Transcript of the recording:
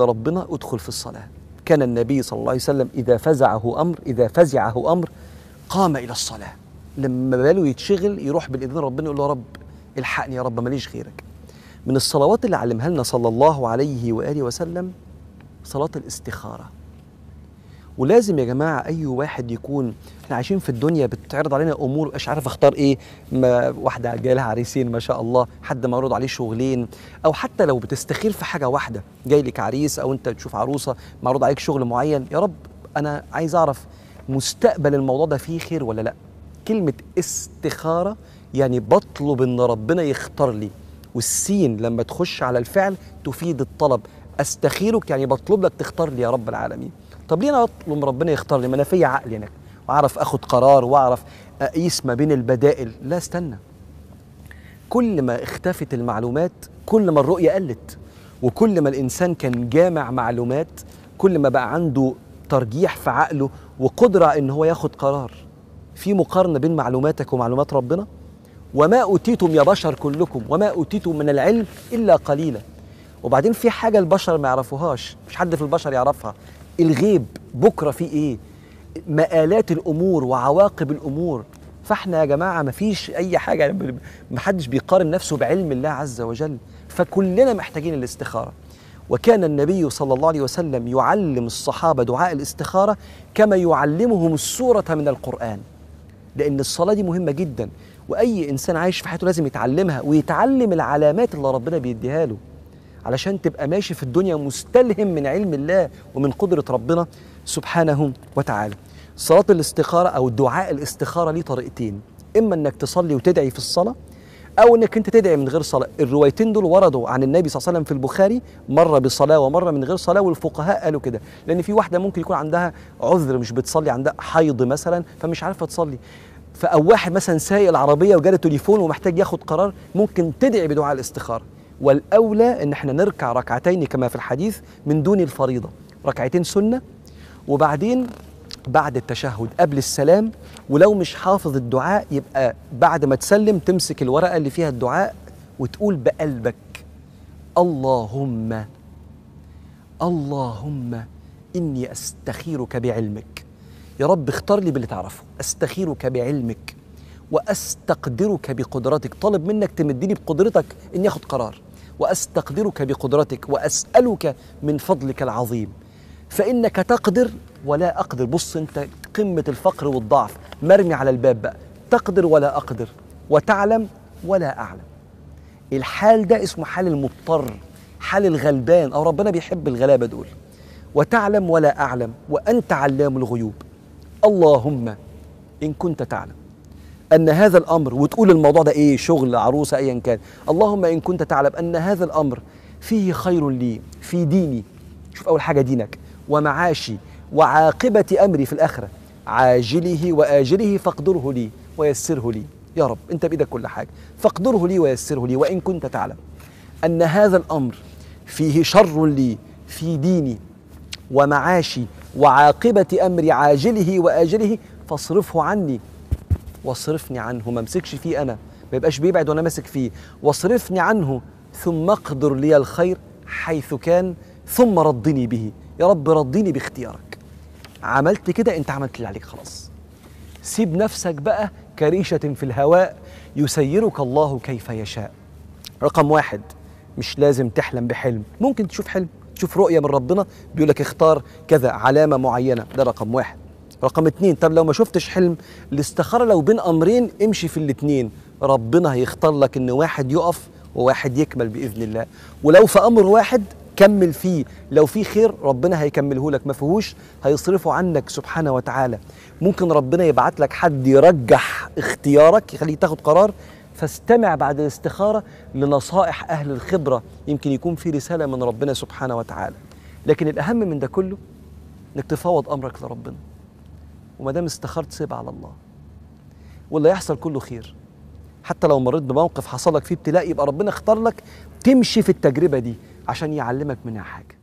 لربنا ادخل في الصلاة كان النبي صلى الله عليه وسلم إذا فزعه أمر إذا فزعه أمر قام إلى الصلاة لما باله يتشغل يروح بالإذن ربنا يقول له رب الحقني يا رب ماليش غيرك من الصلوات اللي علمها لنا صلى الله عليه وآله وسلم صلاة الاستخارة ولازم يا جماعه اي واحد يكون احنا عايشين في الدنيا بتعرض علينا امور مش عارف اختار ايه ما واحده جاي لها عريسين ما شاء الله حد معروض عليه شغلين او حتى لو بتستخير في حاجه واحده جاي لك عريس او انت تشوف عروسه معروض عليك شغل معين يا رب انا عايز اعرف مستقبل الموضوع ده فيه خير ولا لا كلمه استخاره يعني بطلب ان ربنا يختار لي والسين لما تخش على الفعل تفيد الطلب استخيرك يعني بطلب لك تختار لي يا رب العالمين طب ليه انا اطلب من ربنا يختار لي ما انا فيا عقل هناك واعرف اخد قرار واعرف اقيس ما بين البدائل لا استنى كل ما اختفت المعلومات كل ما الرؤيه قلت وكل ما الانسان كان جامع معلومات كل ما بقى عنده ترجيح في عقله وقدره ان هو ياخد قرار في مقارنه بين معلوماتك ومعلومات ربنا وما اوتيتم يا بشر كلكم وما اوتيتم من العلم الا قليلا وبعدين في حاجه البشر ما يعرفوهاش مش حد في البشر يعرفها الغيب بكره في ايه مآلات الامور وعواقب الامور فاحنا يا جماعه مفيش اي حاجه محدش بيقارن نفسه بعلم الله عز وجل فكلنا محتاجين الاستخاره وكان النبي صلى الله عليه وسلم يعلم الصحابه دعاء الاستخاره كما يعلمهم السوره من القران لان الصلاه دي مهمه جدا واي انسان عايش في حياته لازم يتعلمها ويتعلم العلامات اللي ربنا بيديها له علشان تبقى ماشي في الدنيا مستلهم من علم الله ومن قدرة ربنا سبحانه وتعالى صلاة الاستخارة أو دعاء الاستخارة ليه طريقتين إما أنك تصلي وتدعي في الصلاة أو أنك أنت تدعي من غير صلاة الروايتين دول وردوا عن النبي صلى الله عليه وسلم في البخاري مرة بصلاة ومرة من غير صلاة والفقهاء قالوا كده لأن في واحدة ممكن يكون عندها عذر مش بتصلي عندها حيض مثلا فمش عارفة تصلي فأو واحد مثلا سايق العربية وجاله تليفون ومحتاج ياخد قرار ممكن تدعي بدعاء الاستخارة والاولى ان احنا نركع ركعتين كما في الحديث من دون الفريضه ركعتين سنه وبعدين بعد التشهد قبل السلام ولو مش حافظ الدعاء يبقى بعد ما تسلم تمسك الورقه اللي فيها الدعاء وتقول بقلبك اللهم اللهم اني استخيرك بعلمك يا رب اختار لي باللي تعرفه استخيرك بعلمك واستقدرك بقدرتك طالب منك تمدني بقدرتك اني أخذ قرار واستقدرك بقدرتك واسالك من فضلك العظيم فانك تقدر ولا اقدر بص انت قمه الفقر والضعف مرمي على الباب بقى تقدر ولا اقدر وتعلم ولا اعلم الحال ده اسمه حال المضطر حال الغلبان او ربنا بيحب الغلابه دول وتعلم ولا اعلم وانت علام الغيوب اللهم ان كنت تعلم ان هذا الامر وتقول الموضوع ده ايه شغل عروسه ايا كان اللهم ان كنت تعلم ان هذا الامر فيه خير لي في ديني شوف اول حاجه دينك ومعاشي وعاقبه امري في الاخره عاجله واجله فاقدره لي ويسره لي يا رب انت بايدك كل حاجه فاقدره لي ويسره لي وان كنت تعلم ان هذا الامر فيه شر لي في ديني ومعاشي وعاقبه امري عاجله واجله فاصرفه عني واصرفني عنه ما امسكش فيه انا ما يبقاش بيبعد وانا ماسك فيه واصرفني عنه ثم اقدر لي الخير حيث كان ثم رضني به يا رب ردني باختيارك عملت كده انت عملت اللي عليك خلاص سيب نفسك بقى كريشه في الهواء يسيرك الله كيف يشاء رقم واحد مش لازم تحلم بحلم ممكن تشوف حلم تشوف رؤية من ربنا بيقول لك اختار كذا علامة معينة ده رقم واحد رقم اتنين طب لو ما شفتش حلم الاستخاره لو بين امرين امشي في الاتنين ربنا هيختار لك ان واحد يقف وواحد يكمل باذن الله ولو في امر واحد كمل فيه لو في خير ربنا هيكمله لك ما فيهوش هيصرفه عنك سبحانه وتعالى ممكن ربنا يبعت لك حد يرجح اختيارك يخليك تاخد قرار فاستمع بعد الاستخارة لنصائح أهل الخبرة يمكن يكون في رسالة من ربنا سبحانه وتعالى لكن الأهم من ده كله إنك تفاوض أمرك لربنا وما دام استخرت سيب على الله واللي يحصل كله خير حتى لو مريت بموقف حصلك فيه ابتلاء يبقى ربنا اختار لك تمشي في التجربه دي عشان يعلمك منها حاجه